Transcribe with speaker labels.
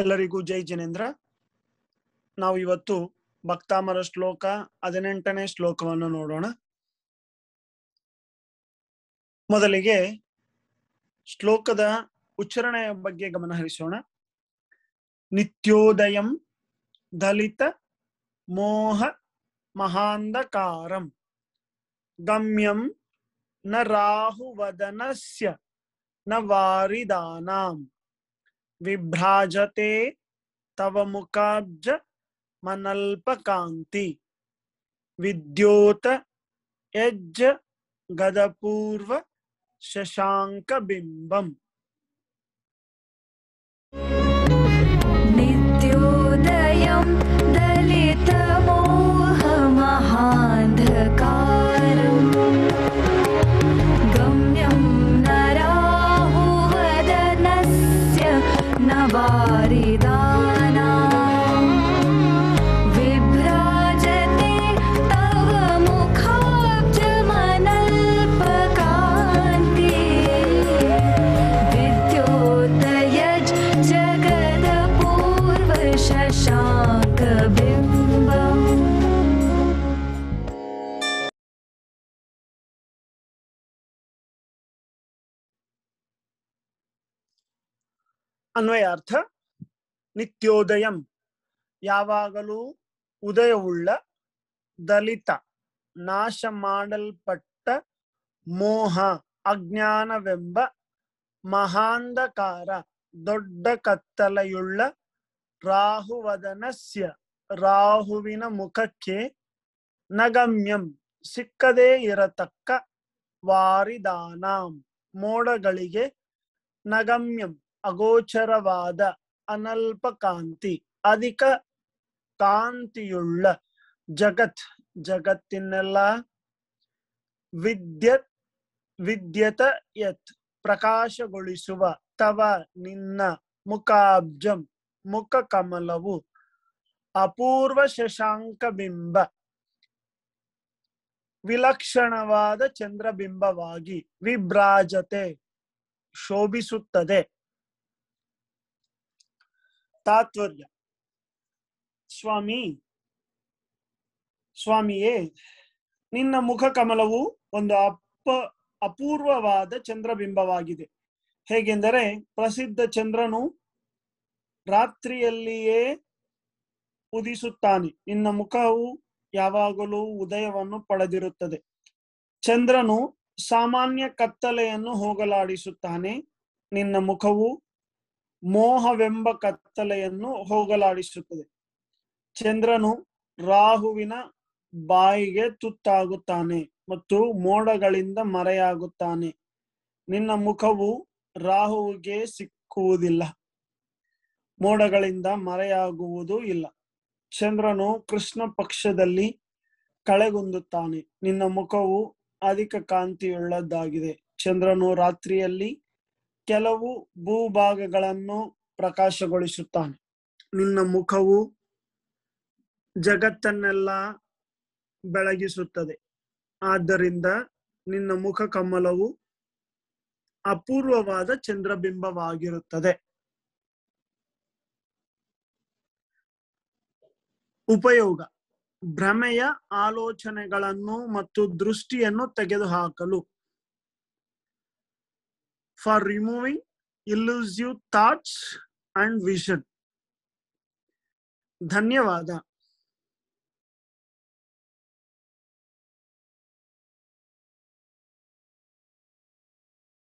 Speaker 1: ಎಲ್ಲರಿಗೂ ಜೈ ಜನೇಂದ್ರ ನಾವು ಇವತ್ತು ಭಕ್ತಾಮರ ಶ್ಲೋಕ ಹದಿನೆಂಟನೇ ಶ್ಲೋಕವನ್ನು ನೋಡೋಣ ಮೊದಲಿಗೆ ಶ್ಲೋಕದ ಉಚ್ಚಾರಣೆಯ ಬಗ್ಗೆ ಗಮನ ಹರಿಸೋಣ ನಿತ್ಯೋದಯಂ ದಲಿತ ಮೋಹ ಮಹಾಂಧಕಾರಂ ಗಮ್ಯಂ ನ ರಾಹುವದನಸ್ಯ ನ ವಾರಿದಾನಾಂ विभ्राजते तव मुकाब्ज मनल्पकान्ति विद्योत यज गदपूर्व शशाङ्कबिम्बम् ಅನ್ವಯಾರ್ಥ ನಿತ್ಯೋದಯಂ ಯಾವಾಗಲೂ ಉದಯವುಳ್ಳ ದಲಿತ ನಾಶ ಮಾಡಲ್ಪಟ್ಟ ಮೋಹ ಅಜ್ಞಾನವೆಂಬ ಮಹಾಂಧಕಾರ ದೊಡ್ಡ ಕತ್ತಲೆಯುಳ್ಳ ರಾಹುವದನಸ್ಯ ರಾಹುವಿನ ಮುಖಕ್ಕೆ ನಗಮ್ಯಂ ಸಿಕ್ಕದೇ ಇರತಕ್ಕ ವಾರಿದಾನಾಂ ಮೋಡಗಳಿಗೆ ನಗಮ್ಯಂ ಅಗೋಚರವಾದ ಅನಲ್ಪ ಕಾಂತಿ ಅಧಿಕ ಕಾಂತಿಯುಳ್ಳ ಜಗತ್ ಜಗತ್ತಿನೆಲ್ಲ ವಿದ್ಯತ್ ವಿದ್ಯತ ಯತ್ ಪ್ರಕಾಶಗೊಳಿಸುವ ತವ ನಿನ್ನ ಮುಖಾಬ್ಜಂ ಮುಖ ಕಮಲವು ಅಪೂರ್ವ ಶಶಾಂಕ ಬಿಂಬ ವಿಲಕ್ಷಣವಾದ ಚಂದ್ರಬಿಂಬವಾಗಿ ವಿಭ್ರಾಜತೆ ಶೋಭಿಸುತ್ತದೆ ತಾತ್ವರ್ಯ ಸ್ವಾಮಿ ಸ್ವಾಮಿಯೇ ನಿನ್ನ ಮುಖ ಕಮಲವು ಒಂದು ಅಪ್ಪ ಅಪೂರ್ವವಾದ ಚಂದ್ರಬಿಂಬವಾಗಿದೆ ಹೇಗೆಂದರೆ ಪ್ರಸಿದ್ಧ ಚಂದ್ರನು ರಾತ್ರಿಯಲ್ಲಿಯೇ ಉದಿಸುತ್ತಾನೆ ನಿನ್ನ ಮುಖವು ಯಾವಾಗಲೂ ಉದಯವನ್ನು ಪಡೆದಿರುತ್ತದೆ ಚಂದ್ರನು ಸಾಮಾನ್ಯ ಕತ್ತಲೆಯನ್ನು ಹೋಗಲಾಡಿಸುತ್ತಾನೆ ನಿನ್ನ ಮುಖವು ಮೋಹವೆಂಬ ಕತ್ತಲೆಯನ್ನು ಹೋಗಲಾಡಿಸುತ್ತದೆ ಚಂದ್ರನು ರಾಹುವಿನ ಬಾಯಿಗೆ ತುತ್ತಾಗುತ್ತಾನೆ ಮತ್ತು ಮೋಡಗಳಿಂದ ಮರೆಯಾಗುತ್ತಾನೆ ನಿನ್ನ ಮುಖವು ರಾಹುವಿಗೆ ಸಿಕ್ಕುವುದಿಲ್ಲ ಮೋಡಗಳಿಂದ ಮರೆಯಾಗುವುದು ಇಲ್ಲ ಚಂದ್ರನು ಕೃಷ್ಣ ಪಕ್ಷದಲ್ಲಿ ಕಳೆಗುಂದುತ್ತಾನೆ ನಿನ್ನ ಮುಖವು ಅಧಿಕ ಕಾಂತಿಯುಳ್ಳದ್ದಾಗಿದೆ ಚಂದ್ರನು ರಾತ್ರಿಯಲ್ಲಿ ಕೆಲವು ಭೂಭಾಗಗಳನ್ನು ಪ್ರಕಾಶಗೊಳಿಸುತ್ತಾನೆ ನಿನ್ನ ಮುಖವು ಜಗತ್ತನ್ನೆಲ್ಲ ಬೆಳಗಿಸುತ್ತದೆ ಆದ್ದರಿಂದ ನಿನ್ನ ಮುಖ ಕಮಲವು ಅಪೂರ್ವವಾದ ಚಂದ್ರಬಿಂಬವಾಗಿರುತ್ತದೆ ಉಪಯೋಗ ಭ್ರಮೆಯ ಆಲೋಚನೆಗಳನ್ನು ಮತ್ತು ದೃಷ್ಟಿಯನ್ನು ತೆಗೆದುಹಾಕಲು for removing illusive thoughts and vision. धन्यवाद